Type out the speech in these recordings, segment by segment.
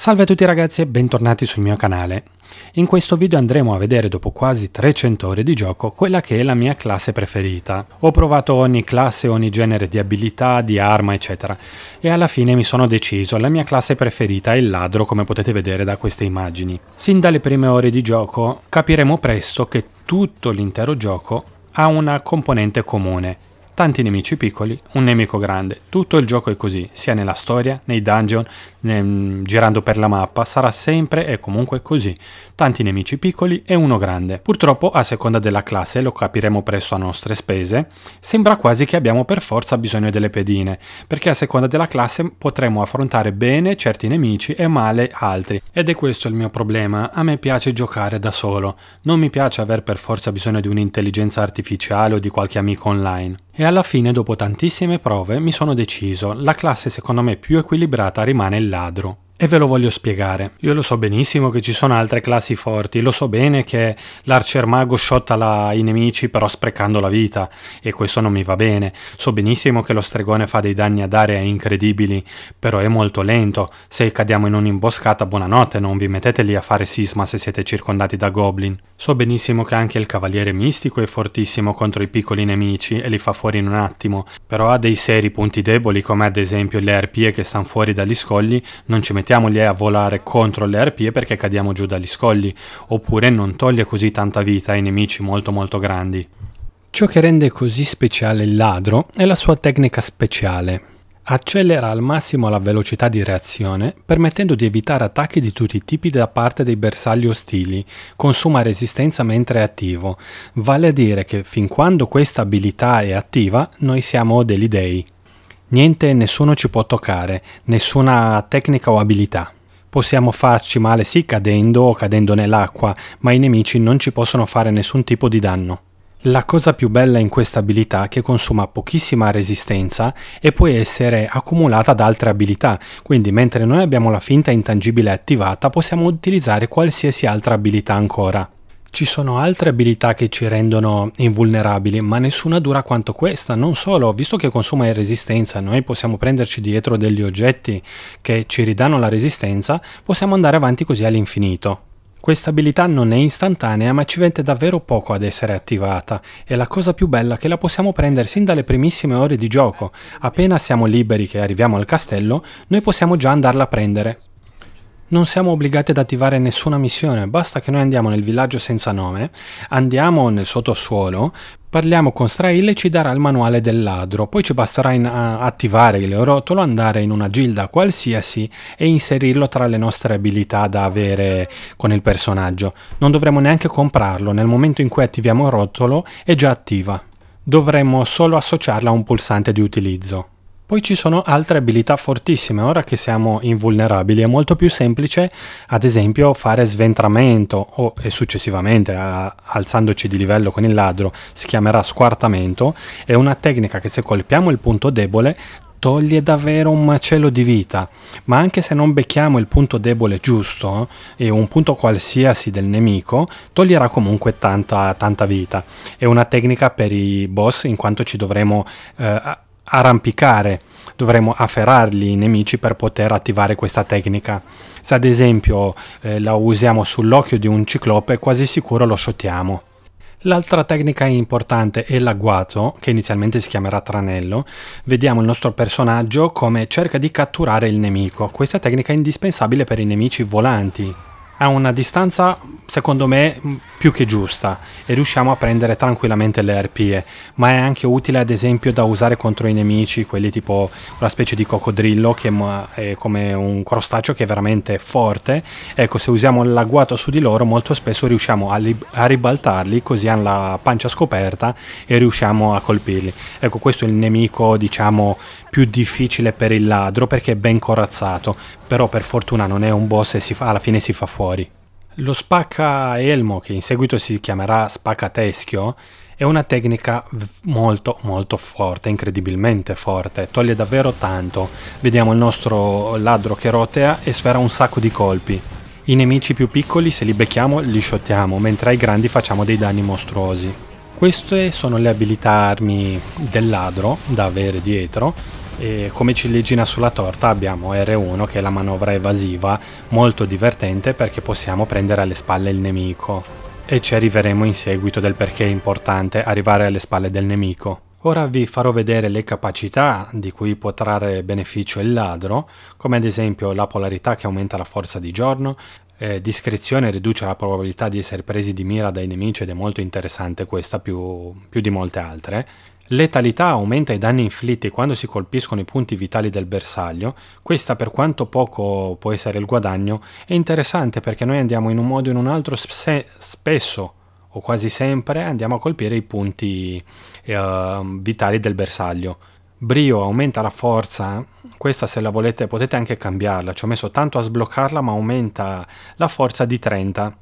Salve a tutti ragazzi e bentornati sul mio canale. In questo video andremo a vedere dopo quasi 300 ore di gioco quella che è la mia classe preferita. Ho provato ogni classe, ogni genere di abilità, di arma eccetera e alla fine mi sono deciso, la mia classe preferita è il ladro come potete vedere da queste immagini. Sin dalle prime ore di gioco capiremo presto che tutto l'intero gioco ha una componente comune tanti nemici piccoli, un nemico grande. Tutto il gioco è così, sia nella storia, nei dungeon, ne, mm, girando per la mappa, sarà sempre e comunque così. Tanti nemici piccoli e uno grande. Purtroppo, a seconda della classe, lo capiremo presto a nostre spese, sembra quasi che abbiamo per forza bisogno delle pedine, perché a seconda della classe potremo affrontare bene certi nemici e male altri. Ed è questo il mio problema, a me piace giocare da solo, non mi piace aver per forza bisogno di un'intelligenza artificiale o di qualche amico online. E alla fine, dopo tantissime prove, mi sono deciso, la classe secondo me più equilibrata rimane il ladro. E ve lo voglio spiegare. Io lo so benissimo che ci sono altre classi forti, lo so bene che l'arcer mago shotta la... i nemici però sprecando la vita e questo non mi va bene. So benissimo che lo stregone fa dei danni ad area incredibili, però è molto lento. Se cadiamo in un'imboscata, buonanotte, non vi mettete lì a fare sisma se siete circondati da goblin. So benissimo che anche il cavaliere mistico è fortissimo contro i piccoli nemici e li fa fuori in un attimo, però ha dei seri punti deboli come ad esempio le arpie che stanno fuori dagli scogli, non ci mettete limitiamoli a volare contro le arpie perché cadiamo giù dagli scogli, oppure non toglie così tanta vita ai nemici molto molto grandi. Ciò che rende così speciale il ladro è la sua tecnica speciale. Accelera al massimo la velocità di reazione, permettendo di evitare attacchi di tutti i tipi da parte dei bersagli ostili, consuma resistenza mentre è attivo, vale a dire che fin quando questa abilità è attiva noi siamo degli dei. Niente e nessuno ci può toccare, nessuna tecnica o abilità. Possiamo farci male sì cadendo o cadendo nell'acqua, ma i nemici non ci possono fare nessun tipo di danno. La cosa più bella in questa abilità che consuma pochissima resistenza e può essere accumulata da altre abilità, quindi mentre noi abbiamo la finta intangibile attivata possiamo utilizzare qualsiasi altra abilità ancora. Ci sono altre abilità che ci rendono invulnerabili, ma nessuna dura quanto questa. Non solo, visto che consuma resistenza, noi possiamo prenderci dietro degli oggetti che ci ridanno la resistenza, possiamo andare avanti così all'infinito. Questa abilità non è istantanea ma ci vende davvero poco ad essere attivata e la cosa più bella è che la possiamo prendere sin dalle primissime ore di gioco. Appena siamo liberi che arriviamo al castello, noi possiamo già andarla a prendere. Non siamo obbligati ad attivare nessuna missione, basta che noi andiamo nel villaggio senza nome, andiamo nel sottosuolo, parliamo con Strail e ci darà il manuale del ladro, poi ci basterà in, a, attivare il rotolo, andare in una gilda qualsiasi e inserirlo tra le nostre abilità da avere con il personaggio. Non dovremo neanche comprarlo, nel momento in cui attiviamo il rotolo è già attiva. Dovremmo solo associarla a un pulsante di utilizzo. Poi ci sono altre abilità fortissime, ora che siamo invulnerabili è molto più semplice ad esempio fare sventramento o e successivamente a, alzandoci di livello con il ladro si chiamerà squartamento, è una tecnica che se colpiamo il punto debole toglie davvero un macello di vita, ma anche se non becchiamo il punto debole giusto eh, e un punto qualsiasi del nemico, toglierà comunque tanta, tanta vita. È una tecnica per i boss in quanto ci dovremo eh, arrampicare, dovremo afferrarli i nemici per poter attivare questa tecnica. Se ad esempio eh, la usiamo sull'occhio di un ciclope, quasi sicuro lo sciottiamo. L'altra tecnica importante è l'agguato, che inizialmente si chiamerà tranello. Vediamo il nostro personaggio come cerca di catturare il nemico. Questa tecnica è indispensabile per i nemici volanti. A una distanza, secondo me, più che giusta e riusciamo a prendere tranquillamente le arpie, ma è anche utile ad esempio da usare contro i nemici, quelli tipo una specie di coccodrillo che è come un crostaceo che è veramente forte, ecco se usiamo l'agguato su di loro molto spesso riusciamo a, a ribaltarli così hanno la pancia scoperta e riusciamo a colpirli. Ecco questo è il nemico diciamo più difficile per il ladro perché è ben corazzato, però per fortuna non è un boss e fa, alla fine si fa fuori. Lo spacca elmo, che in seguito si chiamerà spacca teschio, è una tecnica molto molto forte, incredibilmente forte, toglie davvero tanto. Vediamo il nostro ladro che rotea e sfera un sacco di colpi. I nemici più piccoli se li becchiamo li sciottiamo, mentre ai grandi facciamo dei danni mostruosi. Queste sono le abilità armi del ladro da avere dietro, e come ciliegina sulla torta abbiamo R1 che è la manovra evasiva, molto divertente perché possiamo prendere alle spalle il nemico. E ci arriveremo in seguito del perché è importante arrivare alle spalle del nemico. Ora vi farò vedere le capacità di cui può trarre beneficio il ladro, come ad esempio la polarità che aumenta la forza di giorno, eh, discrezione riduce la probabilità di essere presi di mira dai nemici ed è molto interessante questa più, più di molte altre, Letalità aumenta i danni inflitti quando si colpiscono i punti vitali del bersaglio, questa per quanto poco può essere il guadagno, è interessante perché noi andiamo in un modo o in un altro se- spesso o quasi sempre andiamo a colpire i punti eh, vitali del bersaglio. Brio aumenta la forza, questa se la volete potete anche cambiarla, ci ho messo tanto a sbloccarla ma aumenta la forza di 30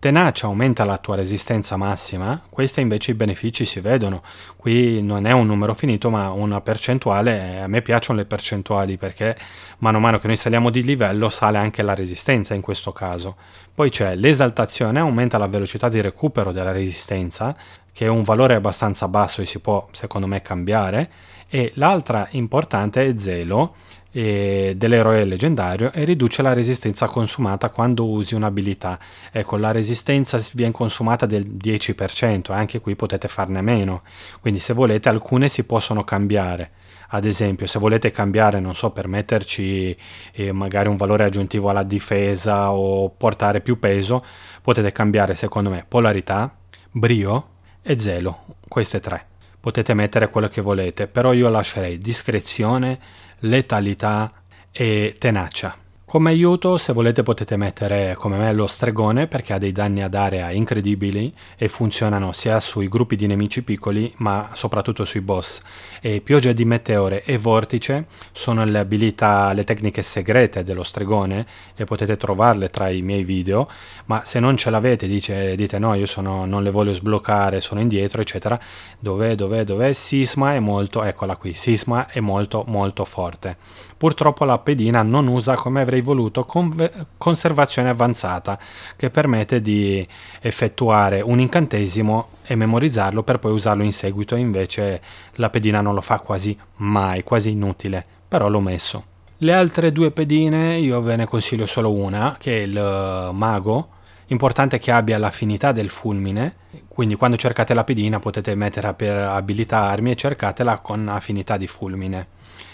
tenacia aumenta la tua resistenza massima, questi invece i benefici si vedono. Qui non è un numero finito, ma una percentuale. Eh, a me piacciono le percentuali perché mano a mano che noi saliamo di livello sale anche la resistenza in questo caso. Poi c'è l'esaltazione, aumenta la velocità di recupero della resistenza, che è un valore abbastanza basso e si può secondo me cambiare, e l'altra importante è Zelo, eh, dell'eroe leggendario e riduce la resistenza consumata quando usi un'abilità. Ecco, la resistenza viene consumata del 10%, anche qui potete farne meno, quindi se volete alcune si possono cambiare ad esempio se volete cambiare, non so, per metterci eh, magari un valore aggiuntivo alla difesa o portare più peso, potete cambiare secondo me polarità, brio e zelo, queste tre. Potete mettere quello che volete, però io lascerei discrezione, letalità e tenacia. Come aiuto, se volete potete mettere come me lo stregone perché ha dei danni ad area incredibili e funzionano sia sui gruppi di nemici piccoli ma soprattutto sui boss. E pioggia di meteore e vortice sono le abilità, le tecniche segrete dello stregone e potete trovarle tra i miei video, ma se non ce l'avete dice, dite no io sono, non le voglio sbloccare, sono indietro eccetera, dov'è, dov'è, dov'è, Sisma è molto, eccola qui, Sisma è molto molto forte. Purtroppo la pedina non usa come avrei avrei voluto con- conservazione avanzata, che permette di effettuare un incantesimo e memorizzarlo per poi usarlo in seguito, invece la pedina non lo fa quasi mai, quasi inutile, però l'ho messo. Le altre due pedine io ve ne consiglio solo una, che è il eh, mago, importante che abbia l'affinità del fulmine, quindi quando cercate la pedina potete metterla per abilitarmi e cercatela con affinità di fulmine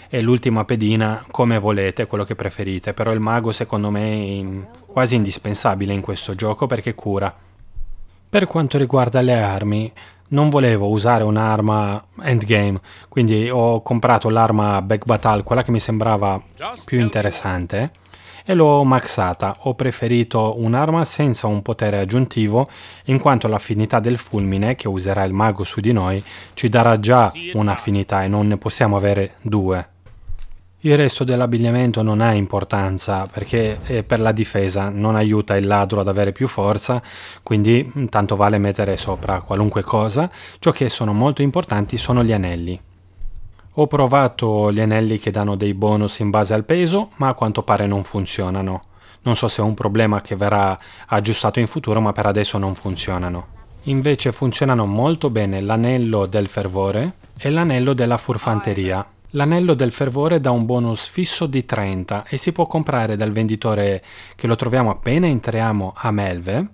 e l'ultima pedina come volete, quello che preferite, però il mago secondo me è in... quasi indispensabile in questo gioco perché cura. Per quanto riguarda le armi, non volevo usare un'arma endgame, quindi ho comprato l'arma back battle, quella che mi sembrava più interessante, e l'ho maxata. Ho preferito un'arma senza un potere aggiuntivo, in quanto l'affinità del fulmine, che userà il mago su di noi, ci darà già un'affinità e non ne possiamo avere due. Il resto dell'abbigliamento non ha importanza perché è eh, per la difesa non aiuta il ladro ad avere più forza, quindi mm, tanto vale mettere sopra qualunque cosa. Ciò che sono molto importanti sono gli anelli. Ho provato gli anelli che danno dei bonus in base al peso, ma a quanto pare non funzionano. Non so se è un problema che verrà aggiustato in futuro, ma per adesso non funzionano. Invece funzionano molto bene l'anello del fervore e l'anello della furfanteria. L'anello del fervore dà un bonus fisso di 30 e si può comprare dal venditore che lo troviamo appena entriamo a Melve.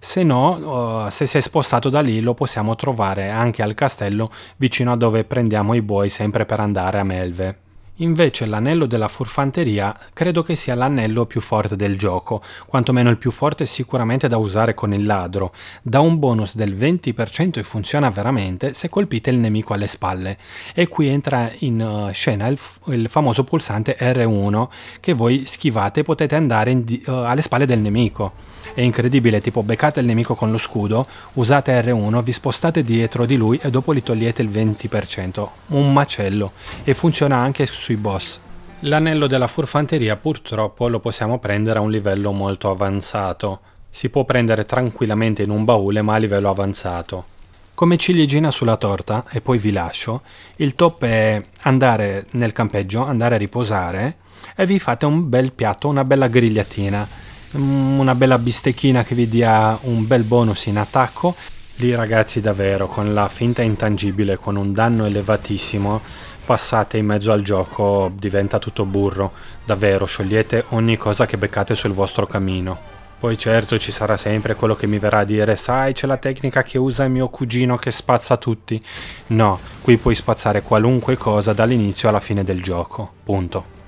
Se no, oh, se si è spostato da lì, lo possiamo trovare anche al castello vicino a dove prendiamo i buoi sempre per andare a Melve. Invece l'anello della furfanteria credo che sia l'anello più forte del gioco, quantomeno il più forte sicuramente da usare con il ladro. Dà un bonus del 20% e funziona veramente se colpite il nemico alle spalle. E qui entra in eh, scena il, il famoso pulsante R1 che voi schivate e potete andare di, uh, alle spalle del nemico. È incredibile, tipo beccate il nemico con lo scudo, usate R1, vi spostate dietro di lui e dopo gli togliete il 20%. Un macello. E funziona anche sui sui boss. L'anello della furfanteria purtroppo lo possiamo prendere a un livello molto avanzato. Si può prendere tranquillamente in un baule ma a livello avanzato. Come ciliegina sulla torta, e poi vi lascio, il top è andare nel campeggio, andare a riposare e vi fate un bel piatto, una bella grigliatina, mm, una bella bistecchina che vi dia un bel bonus in attacco Lì ragazzi davvero, con la finta intangibile, con un danno elevatissimo, passate in mezzo al gioco, diventa tutto burro. Davvero, sciogliete ogni cosa che beccate sul vostro cammino. Poi certo ci sarà sempre quello che mi verrà a dire, sai c'è la tecnica che usa il mio cugino che spazza tutti. No, qui puoi spazzare qualunque cosa dall'inizio alla fine del gioco. Punto.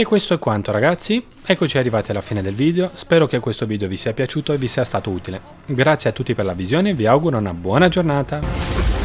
E questo è quanto ragazzi, eccoci arrivati alla fine del video, spero che questo video vi sia piaciuto e vi sia stato utile. Grazie a tutti per la visione e vi auguro una buona giornata!